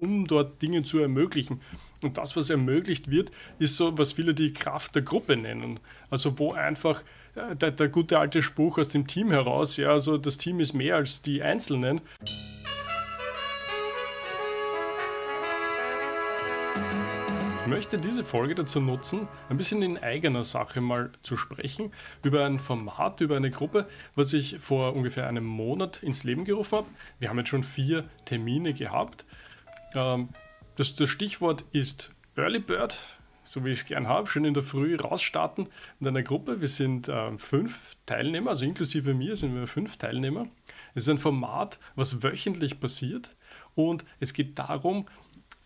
um dort Dinge zu ermöglichen. Und das, was ermöglicht wird, ist so, was viele die Kraft der Gruppe nennen. Also wo einfach äh, der, der gute alte Spruch aus dem Team heraus, ja, also das Team ist mehr als die Einzelnen. Ich möchte diese Folge dazu nutzen, ein bisschen in eigener Sache mal zu sprechen, über ein Format, über eine Gruppe, was ich vor ungefähr einem Monat ins Leben gerufen habe. Wir haben jetzt schon vier Termine gehabt ähm, das, das Stichwort ist Early Bird, so wie ich es gern habe, schön in der Früh rausstarten mit einer Gruppe. Wir sind äh, fünf Teilnehmer, also inklusive mir sind wir fünf Teilnehmer. Es ist ein Format, was wöchentlich passiert und es geht darum,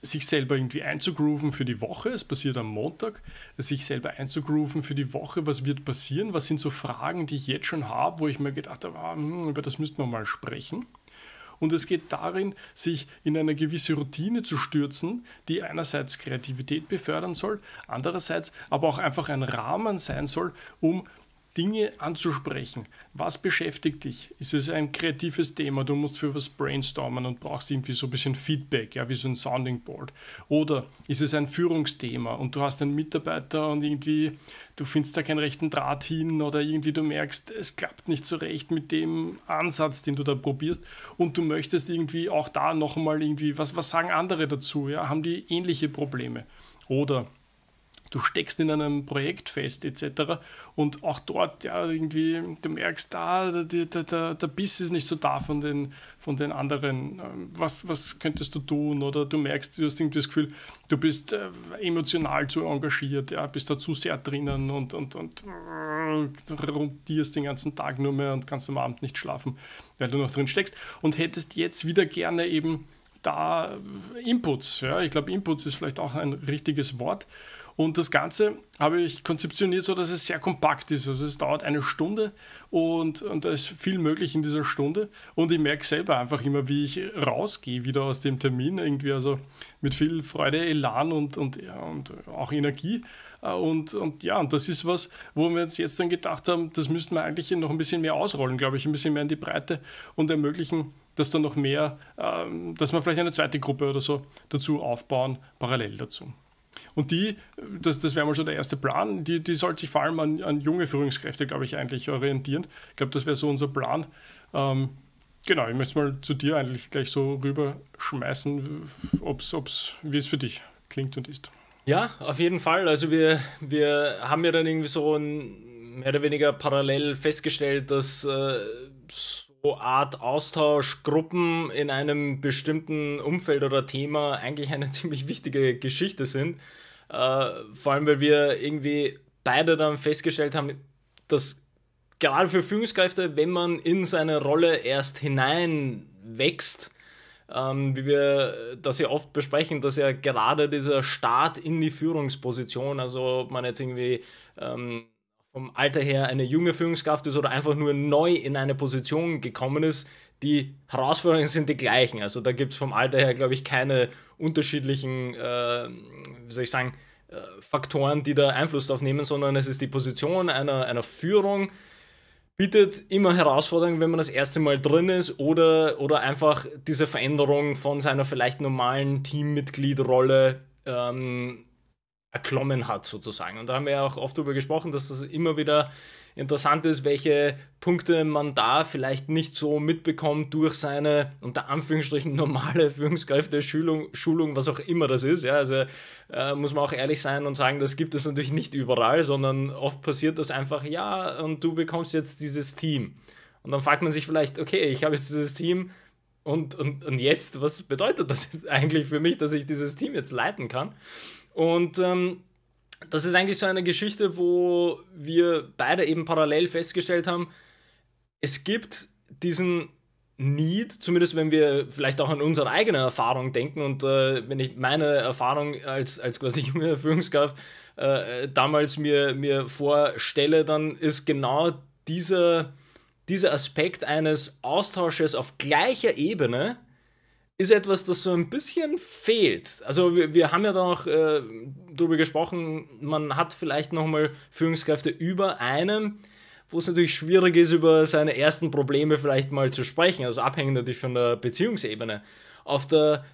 sich selber irgendwie einzugrooven für die Woche. Es passiert am Montag, sich selber einzugrooven für die Woche. Was wird passieren? Was sind so Fragen, die ich jetzt schon habe, wo ich mir gedacht habe, ah, hm, über das müssten wir mal sprechen. Und es geht darin, sich in eine gewisse Routine zu stürzen, die einerseits Kreativität befördern soll, andererseits aber auch einfach ein Rahmen sein soll, um Dinge anzusprechen. Was beschäftigt dich? Ist es ein kreatives Thema? Du musst für was brainstormen und brauchst irgendwie so ein bisschen Feedback, ja, wie so ein Sounding Board. Oder ist es ein Führungsthema und du hast einen Mitarbeiter und irgendwie du findest da keinen rechten Draht hin oder irgendwie du merkst, es klappt nicht so recht mit dem Ansatz, den du da probierst und du möchtest irgendwie auch da nochmal irgendwie, was, was sagen andere dazu? Ja, haben die ähnliche Probleme? Oder du steckst in einem Projekt fest etc. Und auch dort, ja, irgendwie, du merkst, da ah, der, der, der Biss ist nicht so da von den, von den anderen. Ähm, was, was könntest du tun? Oder du merkst, du hast irgendwie das Gefühl, du bist äh, emotional zu engagiert, ja, bist da zu sehr drinnen und, und, und rumtierst den ganzen Tag nur mehr und kannst am Abend nicht schlafen, weil du noch drin steckst. Und hättest jetzt wieder gerne eben da Inputs. Ja? Ich glaube, Inputs ist vielleicht auch ein richtiges Wort. Und das Ganze habe ich konzeptioniert so, dass es sehr kompakt ist. Also es dauert eine Stunde und, und da ist viel möglich in dieser Stunde. Und ich merke selber einfach immer, wie ich rausgehe wieder aus dem Termin irgendwie. Also mit viel Freude, Elan und, und, ja, und auch Energie. Äh, und, und ja, und das ist was, wo wir uns jetzt dann gedacht haben, das müssten wir eigentlich noch ein bisschen mehr ausrollen, glaube ich, ein bisschen mehr in die Breite und ermöglichen, dass dann noch mehr, ähm, dass wir vielleicht eine zweite Gruppe oder so dazu aufbauen, parallel dazu. Und die, das, das wäre mal schon der erste Plan, die, die sollte sich vor allem an, an junge Führungskräfte, glaube ich, eigentlich orientieren. Ich glaube, das wäre so unser Plan. Ähm, genau, ich möchte es mal zu dir eigentlich gleich so rüberschmeißen, ob's, ob's, wie es für dich klingt und ist. Ja, auf jeden Fall. Also wir, wir haben ja dann irgendwie so ein, mehr oder weniger parallel festgestellt, dass äh, so Art Austauschgruppen in einem bestimmten Umfeld oder Thema eigentlich eine ziemlich wichtige Geschichte sind. Äh, vor allem, weil wir irgendwie beide dann festgestellt haben, dass gerade für Führungskräfte, wenn man in seine Rolle erst hinein wächst, ähm, wie wir das ja oft besprechen, dass ja gerade dieser Start in die Führungsposition, also ob man jetzt irgendwie ähm, vom Alter her eine junge Führungskraft ist oder einfach nur neu in eine Position gekommen ist, die Herausforderungen sind die gleichen. Also da gibt es vom Alter her, glaube ich, keine unterschiedlichen, äh, wie soll ich sagen, äh, Faktoren, die da Einfluss drauf nehmen, sondern es ist die Position einer, einer Führung, bietet immer Herausforderungen, wenn man das erste Mal drin ist oder, oder einfach diese Veränderung von seiner vielleicht normalen Teammitgliedrolle ähm, erklommen hat, sozusagen. Und da haben wir ja auch oft darüber gesprochen, dass das immer wieder interessant ist, welche Punkte man da vielleicht nicht so mitbekommt durch seine unter Anführungsstrichen normale Führungskräfte, Schulung, Schulung was auch immer das ist. Ja, also äh, muss man auch ehrlich sein und sagen, das gibt es natürlich nicht überall, sondern oft passiert das einfach, ja, und du bekommst jetzt dieses Team. Und dann fragt man sich vielleicht, okay, ich habe jetzt dieses Team, und, und, und jetzt, was bedeutet das eigentlich für mich, dass ich dieses Team jetzt leiten kann? Und ähm, das ist eigentlich so eine Geschichte, wo wir beide eben parallel festgestellt haben, es gibt diesen Need, zumindest wenn wir vielleicht auch an unsere eigene Erfahrung denken und äh, wenn ich meine Erfahrung als, als quasi junge Führungskraft äh, damals mir, mir vorstelle, dann ist genau dieser, dieser Aspekt eines Austausches auf gleicher Ebene ist etwas, das so ein bisschen fehlt. Also wir, wir haben ja da auch äh, darüber gesprochen, man hat vielleicht nochmal Führungskräfte über einem, wo es natürlich schwierig ist, über seine ersten Probleme vielleicht mal zu sprechen. Also abhängig natürlich von der Beziehungsebene. Auf der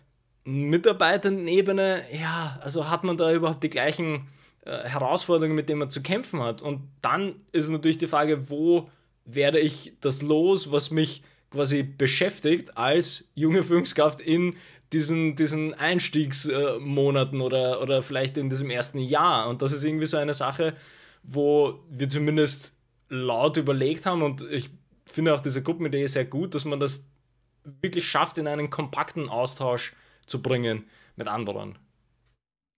mitarbeitenden Ebene, ja, also hat man da überhaupt die gleichen äh, Herausforderungen, mit denen man zu kämpfen hat. Und dann ist natürlich die Frage, wo werde ich das los, was mich quasi beschäftigt als junge Führungskraft in diesen, diesen Einstiegsmonaten äh, oder, oder vielleicht in diesem ersten Jahr. Und das ist irgendwie so eine Sache, wo wir zumindest laut überlegt haben und ich finde auch diese Gruppenidee sehr gut, dass man das wirklich schafft, in einen kompakten Austausch zu bringen mit anderen.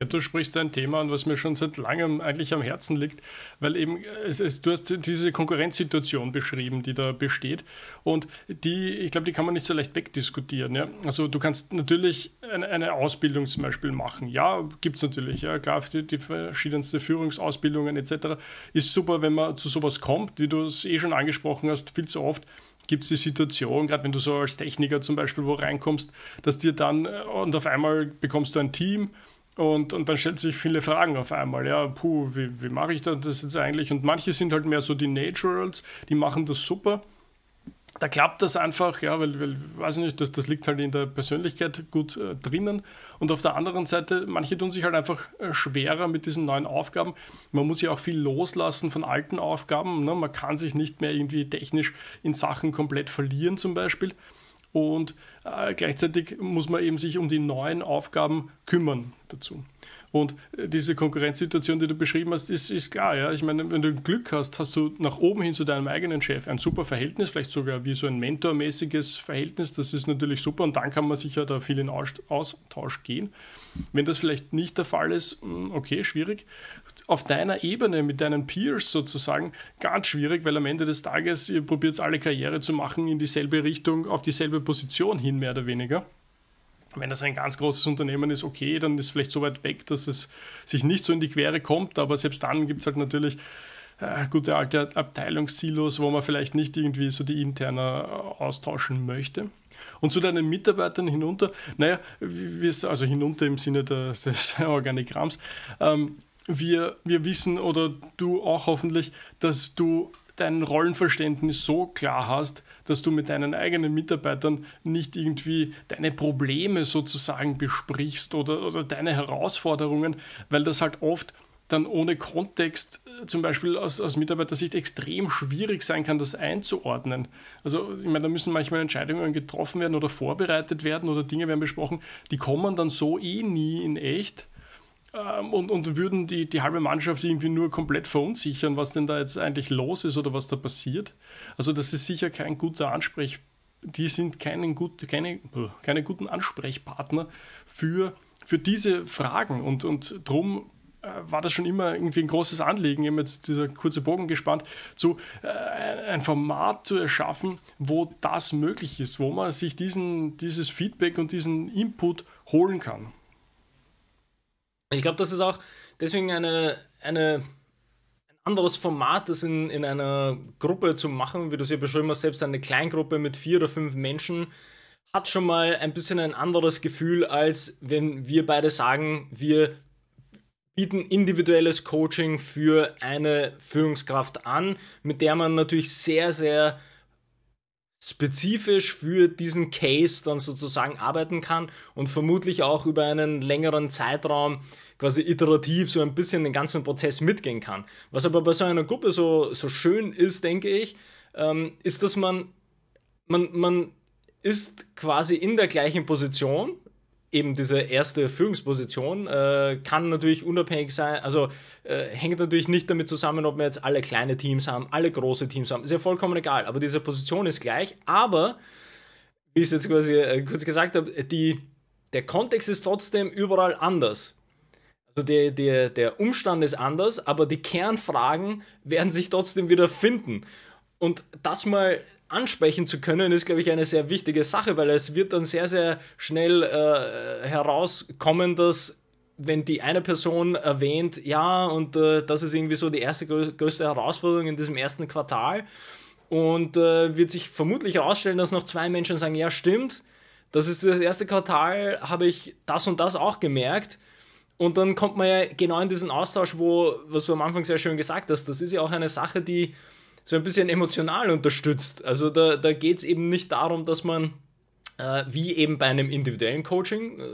Du sprichst ein Thema an, was mir schon seit langem eigentlich am Herzen liegt, weil eben äh, es, es, du hast diese Konkurrenzsituation beschrieben, die da besteht und die, ich glaube, die kann man nicht so leicht wegdiskutieren. Ja? Also du kannst natürlich eine, eine Ausbildung zum Beispiel machen. Ja, gibt es natürlich, ja klar, die, die verschiedensten Führungsausbildungen etc. Ist super, wenn man zu sowas kommt, wie du es eh schon angesprochen hast, viel zu oft gibt es die Situation, gerade wenn du so als Techniker zum Beispiel wo reinkommst, dass dir dann äh, und auf einmal bekommst du ein Team, und, und dann stellt sich viele Fragen auf einmal. Ja, puh, wie, wie mache ich das jetzt eigentlich? Und manche sind halt mehr so die Naturals, die machen das super. Da klappt das einfach, ja, weil, weil weiß nicht, das, das liegt halt in der Persönlichkeit gut äh, drinnen. Und auf der anderen Seite, manche tun sich halt einfach äh, schwerer mit diesen neuen Aufgaben. Man muss ja auch viel loslassen von alten Aufgaben. Ne? Man kann sich nicht mehr irgendwie technisch in Sachen komplett verlieren, zum Beispiel und äh, gleichzeitig muss man eben sich um die neuen Aufgaben kümmern dazu. Und äh, diese Konkurrenzsituation, die du beschrieben hast, ist, ist klar. Ja? Ich meine, wenn du Glück hast, hast du nach oben hin zu deinem eigenen Chef ein super Verhältnis, vielleicht sogar wie so ein mentormäßiges Verhältnis. Das ist natürlich super und dann kann man sicher da viel in Austausch gehen. Wenn das vielleicht nicht der Fall ist, hm, okay, schwierig. Auf deiner Ebene mit deinen Peers sozusagen ganz schwierig, weil am Ende des Tages ihr probiert alle Karriere zu machen in dieselbe Richtung, auf dieselbe Position hin, mehr oder weniger. Wenn das ein ganz großes Unternehmen ist, okay, dann ist vielleicht so weit weg, dass es sich nicht so in die Quere kommt, aber selbst dann gibt es halt natürlich äh, gute alte Abteilungssilos, wo man vielleicht nicht irgendwie so die interner äh, austauschen möchte. Und zu deinen Mitarbeitern hinunter, naja, also hinunter im Sinne der, des Organigramms, ähm, wir, wir wissen oder du auch hoffentlich, dass du dein Rollenverständnis so klar hast, dass du mit deinen eigenen Mitarbeitern nicht irgendwie deine Probleme sozusagen besprichst oder, oder deine Herausforderungen, weil das halt oft dann ohne Kontext äh, zum Beispiel aus, aus Mitarbeitersicht extrem schwierig sein kann, das einzuordnen. Also ich meine, da müssen manchmal Entscheidungen getroffen werden oder vorbereitet werden oder Dinge werden besprochen, die kommen dann so eh nie in echt ähm, und, und würden die, die halbe Mannschaft irgendwie nur komplett verunsichern, was denn da jetzt eigentlich los ist oder was da passiert. Also das ist sicher kein guter Ansprechpartner. Die sind keinen gut, keine, keine guten Ansprechpartner für, für diese Fragen. Und, und drum äh, war das schon immer irgendwie ein großes Anliegen, eben jetzt dieser kurze Bogen gespannt, zu, äh, ein Format zu erschaffen, wo das möglich ist, wo man sich diesen, dieses Feedback und diesen Input holen kann. Ich glaube, das ist auch deswegen eine, eine, ein anderes Format, das in, in einer Gruppe zu machen, wie du es ja beschrieben hast, selbst eine Kleingruppe mit vier oder fünf Menschen hat schon mal ein bisschen ein anderes Gefühl, als wenn wir beide sagen, wir bieten individuelles Coaching für eine Führungskraft an, mit der man natürlich sehr, sehr spezifisch für diesen Case dann sozusagen arbeiten kann und vermutlich auch über einen längeren Zeitraum quasi iterativ so ein bisschen den ganzen Prozess mitgehen kann. Was aber bei so einer Gruppe so, so schön ist, denke ich, ähm, ist, dass man, man, man ist quasi in der gleichen Position, eben diese erste Führungsposition äh, kann natürlich unabhängig sein, also äh, hängt natürlich nicht damit zusammen, ob wir jetzt alle kleine Teams haben, alle große Teams haben, ist ja vollkommen egal, aber diese Position ist gleich, aber wie ich es jetzt quasi äh, kurz gesagt habe, der Kontext ist trotzdem überall anders. Also der, der, der Umstand ist anders, aber die Kernfragen werden sich trotzdem wieder finden. Und das mal ansprechen zu können, ist, glaube ich, eine sehr wichtige Sache, weil es wird dann sehr, sehr schnell äh, herauskommen, dass wenn die eine Person erwähnt, ja, und äh, das ist irgendwie so die erste größte Herausforderung in diesem ersten Quartal, und äh, wird sich vermutlich herausstellen, dass noch zwei Menschen sagen, ja, stimmt, das ist das erste Quartal, habe ich das und das auch gemerkt. Und dann kommt man ja genau in diesen Austausch, wo, was du am Anfang sehr schön gesagt hast, das ist ja auch eine Sache, die so ein bisschen emotional unterstützt. Also da, da geht es eben nicht darum, dass man äh, wie eben bei einem individuellen Coaching, äh,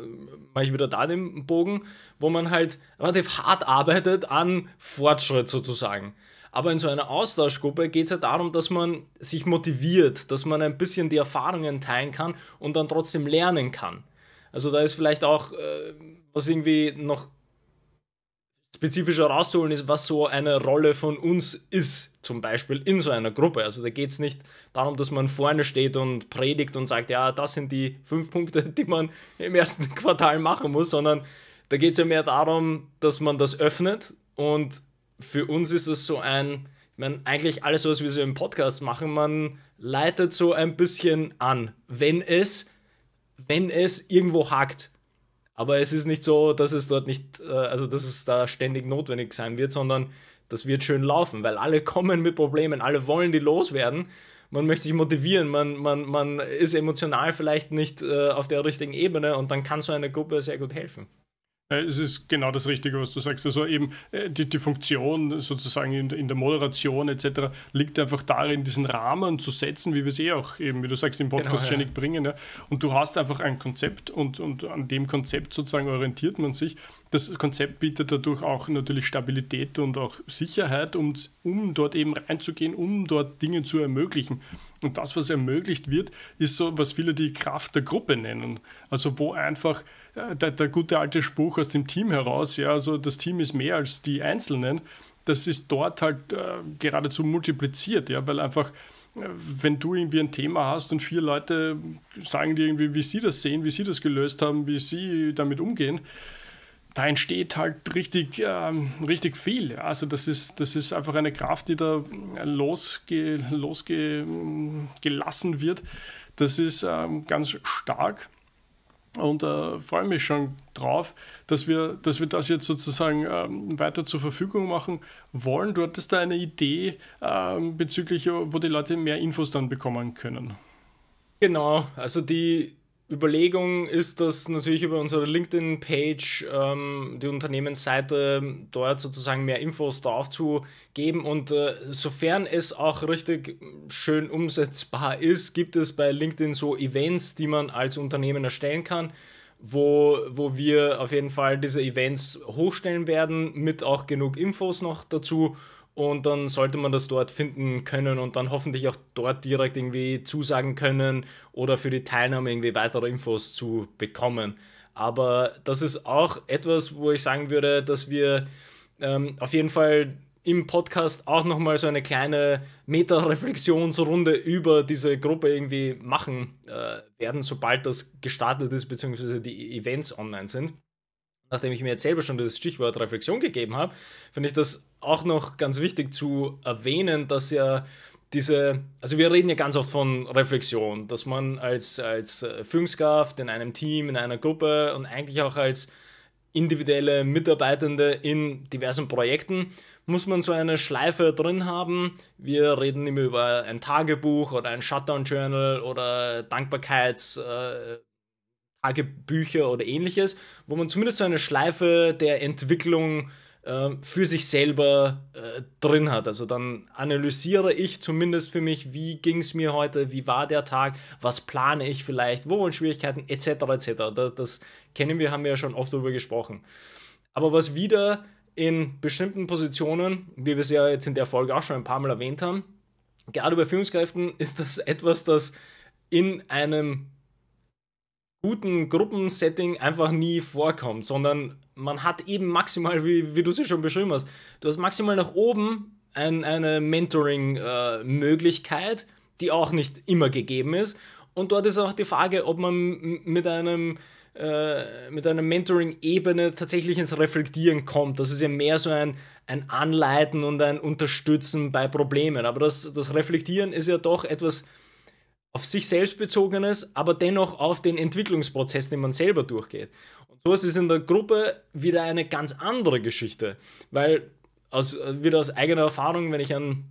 mache ich wieder da den Bogen, wo man halt relativ hart arbeitet an Fortschritt sozusagen. Aber in so einer Austauschgruppe geht es ja darum, dass man sich motiviert, dass man ein bisschen die Erfahrungen teilen kann und dann trotzdem lernen kann. Also da ist vielleicht auch, äh, was irgendwie noch spezifisch herauszuholen ist, was so eine Rolle von uns ist, zum Beispiel in so einer Gruppe. Also da geht es nicht darum, dass man vorne steht und predigt und sagt, ja, das sind die fünf Punkte, die man im ersten Quartal machen muss, sondern da geht es ja mehr darum, dass man das öffnet und für uns ist es so ein, ich meine, eigentlich alles, was wir so im Podcast machen, man leitet so ein bisschen an, wenn es, wenn es irgendwo hakt. Aber es ist nicht so, dass es dort nicht, äh, also dass es da ständig notwendig sein wird, sondern das wird schön laufen, weil alle kommen mit Problemen, alle wollen die loswerden. Man möchte sich motivieren, man, man, man ist emotional vielleicht nicht äh, auf der richtigen Ebene und dann kann so eine Gruppe sehr gut helfen. Äh, es ist genau das Richtige, was du sagst. Also eben äh, die, die Funktion sozusagen in, in der Moderation etc. liegt einfach darin, diesen Rahmen zu setzen, wie wir es eh auch eben, wie du sagst, im Podcast genau, ja. bringen. Ja. Und du hast einfach ein Konzept und, und an dem Konzept sozusagen orientiert man sich das Konzept bietet dadurch auch natürlich Stabilität und auch Sicherheit, um, um dort eben reinzugehen, um dort Dinge zu ermöglichen. Und das, was ermöglicht wird, ist so, was viele die Kraft der Gruppe nennen. Also wo einfach äh, der, der gute alte Spruch aus dem Team heraus, ja, also das Team ist mehr als die Einzelnen, das ist dort halt äh, geradezu multipliziert, ja, weil einfach äh, wenn du irgendwie ein Thema hast und vier Leute sagen dir irgendwie, wie sie das sehen, wie sie das gelöst haben, wie sie damit umgehen, da entsteht halt richtig, ähm, richtig viel. Also das ist, das ist einfach eine Kraft, die da äh, losge, losgelassen mm, wird. Das ist ähm, ganz stark und äh, freue mich schon drauf, dass wir, dass wir das jetzt sozusagen ähm, weiter zur Verfügung machen wollen. Du hattest da eine Idee ähm, bezüglich, wo die Leute mehr Infos dann bekommen können. Genau, also die Überlegung ist, dass natürlich über unsere LinkedIn-Page, ähm, die Unternehmensseite, dort sozusagen mehr Infos drauf zu geben. Und äh, sofern es auch richtig schön umsetzbar ist, gibt es bei LinkedIn so Events, die man als Unternehmen erstellen kann, wo, wo wir auf jeden Fall diese Events hochstellen werden, mit auch genug Infos noch dazu und dann sollte man das dort finden können und dann hoffentlich auch dort direkt irgendwie zusagen können oder für die Teilnahme irgendwie weitere Infos zu bekommen. Aber das ist auch etwas, wo ich sagen würde, dass wir ähm, auf jeden Fall im Podcast auch nochmal so eine kleine Meta-Reflexionsrunde über diese Gruppe irgendwie machen äh, werden, sobald das gestartet ist, beziehungsweise die Events online sind nachdem ich mir jetzt selber schon das Stichwort Reflexion gegeben habe, finde ich das auch noch ganz wichtig zu erwähnen, dass ja diese, also wir reden ja ganz oft von Reflexion, dass man als, als äh, Führungskraft in einem Team, in einer Gruppe und eigentlich auch als individuelle Mitarbeitende in diversen Projekten muss man so eine Schleife drin haben. Wir reden immer über ein Tagebuch oder ein Shutdown-Journal oder Dankbarkeits- äh, Tagebücher oder ähnliches, wo man zumindest so eine Schleife der Entwicklung äh, ähm, für sich selber äh, drin hat. Also dann analysiere ich zumindest für mich, wie ging es mir heute, wie war der Tag, was plane ich vielleicht, wo waren Schwierigkeiten etc. etc. Das, das kennen wir, haben wir ja schon oft darüber gesprochen. Aber was wieder in bestimmten Positionen, wie wir es ja jetzt in der Folge auch schon ein paar Mal erwähnt haben, gerade bei Führungskräften ist das etwas, das in einem guten Gruppensetting einfach nie vorkommt, sondern man hat eben maximal, wie, wie du sie schon beschrieben hast, du hast maximal nach oben ein, eine Mentoring-Möglichkeit, äh, die auch nicht immer gegeben ist. Und dort ist auch die Frage, ob man mit einem äh, mit einer Mentoring-Ebene tatsächlich ins Reflektieren kommt. Das ist ja mehr so ein, ein Anleiten und ein Unterstützen bei Problemen. Aber das, das Reflektieren ist ja doch etwas, auf sich selbst bezogenes, aber dennoch auf den Entwicklungsprozess, den man selber durchgeht. Und so ist es in der Gruppe wieder eine ganz andere Geschichte, weil aus, wieder aus eigener Erfahrung, wenn ich an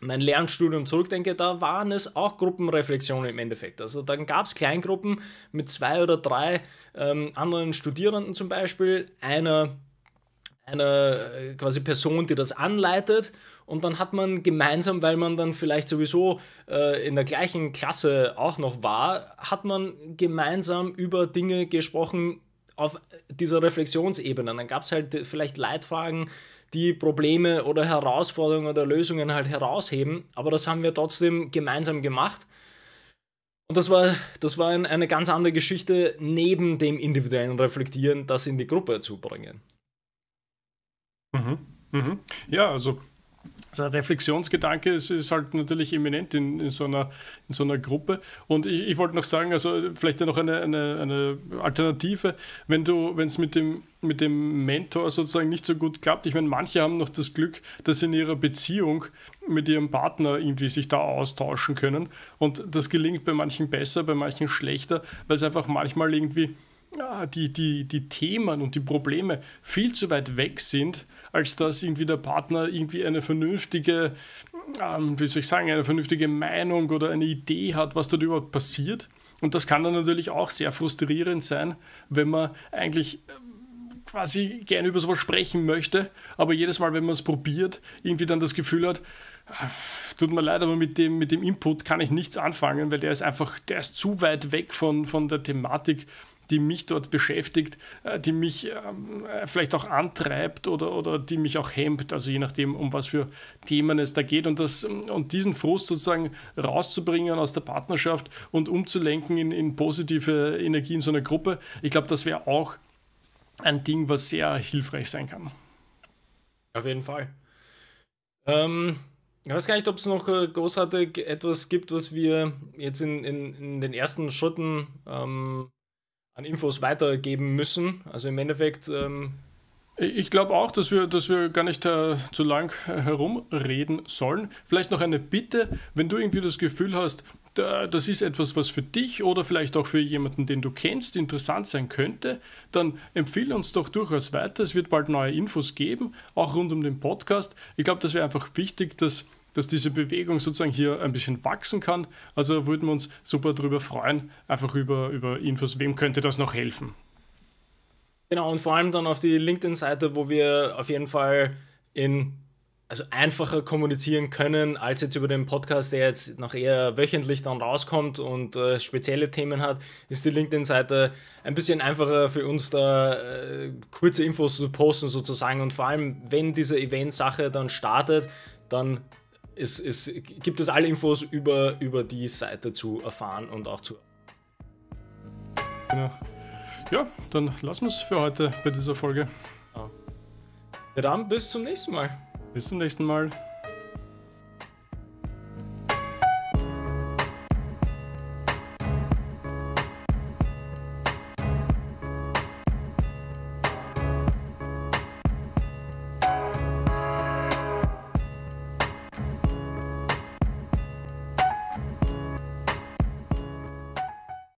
mein Lernstudium zurückdenke, da waren es auch Gruppenreflexionen im Endeffekt. Also dann gab es Kleingruppen mit zwei oder drei ähm, anderen Studierenden zum Beispiel, einer einer äh, quasi Person, die das anleitet. Und dann hat man gemeinsam, weil man dann vielleicht sowieso äh, in der gleichen Klasse auch noch war, hat man gemeinsam über Dinge gesprochen auf dieser Reflexionsebene. Dann gab es halt vielleicht Leitfragen, die Probleme oder Herausforderungen oder Lösungen halt herausheben. Aber das haben wir trotzdem gemeinsam gemacht. Und das war, das war eine ganz andere Geschichte, neben dem individuellen Reflektieren, das in die Gruppe zu bringen. Mhm. Mhm. Ja, also also Reflexionsgedanke ist, ist, halt natürlich eminent in, in, so einer, in so einer Gruppe. Und ich, ich wollte noch sagen, also vielleicht noch eine, eine, eine Alternative, wenn du, wenn es mit dem, mit dem Mentor sozusagen nicht so gut klappt. Ich meine, manche haben noch das Glück, dass sie in ihrer Beziehung mit ihrem Partner irgendwie sich da austauschen können. Und das gelingt bei manchen besser, bei manchen schlechter, weil es einfach manchmal irgendwie ja, ah, die, die, die Themen und die Probleme viel zu weit weg sind als dass irgendwie der Partner irgendwie eine vernünftige, ähm, wie soll ich sagen, eine vernünftige Meinung oder eine Idee hat, was dort überhaupt passiert. Und das kann dann natürlich auch sehr frustrierend sein, wenn man eigentlich ähm, quasi gerne über sowas sprechen möchte, aber jedes Mal, wenn man es probiert, irgendwie dann das Gefühl hat, ah, tut mir leid, aber mit dem, mit dem Input kann ich nichts anfangen, weil der ist einfach, der ist zu weit weg von, von der Thematik, die mich dort beschäftigt, äh, die mich ähm, äh, vielleicht auch antreibt oder, oder die mich auch hemmt, also je nachdem, um was für Themen es da geht. Und, das, und diesen Frust sozusagen rauszubringen aus der Partnerschaft und umzulenken in, in positive Energie in so einer Gruppe, ich glaube, das wäre auch ein Ding, was sehr hilfreich sein kann. Auf jeden Fall. Ähm, ich weiß gar nicht, ob es noch äh, großartig etwas gibt, was wir jetzt in, in, in den ersten Schritten ähm, an Infos weitergeben müssen. Also im Endeffekt. Ähm ich glaube auch, dass wir, dass wir gar nicht äh, zu lang äh, herumreden sollen. Vielleicht noch eine Bitte, wenn du irgendwie das Gefühl hast, da, das ist etwas, was für dich oder vielleicht auch für jemanden, den du kennst, interessant sein könnte, dann empfehle uns doch durchaus weiter. Es wird bald neue Infos geben, auch rund um den Podcast. Ich glaube, das wäre einfach wichtig, dass dass diese Bewegung sozusagen hier ein bisschen wachsen kann. Also würden wir uns super drüber freuen, einfach über, über Infos, wem könnte das noch helfen. Genau, und vor allem dann auf die LinkedIn-Seite, wo wir auf jeden Fall in also einfacher kommunizieren können als jetzt über den Podcast, der jetzt noch eher wöchentlich dann rauskommt und äh, spezielle Themen hat, ist die LinkedIn-Seite ein bisschen einfacher für uns da äh, kurze Infos zu posten sozusagen und vor allem, wenn diese Event-Sache dann startet, dann es, es gibt es alle Infos über, über die Seite zu erfahren und auch zu. Genau. Ja, dann lassen wir es für heute bei dieser Folge. Ja. ja, dann bis zum nächsten Mal. Bis zum nächsten Mal.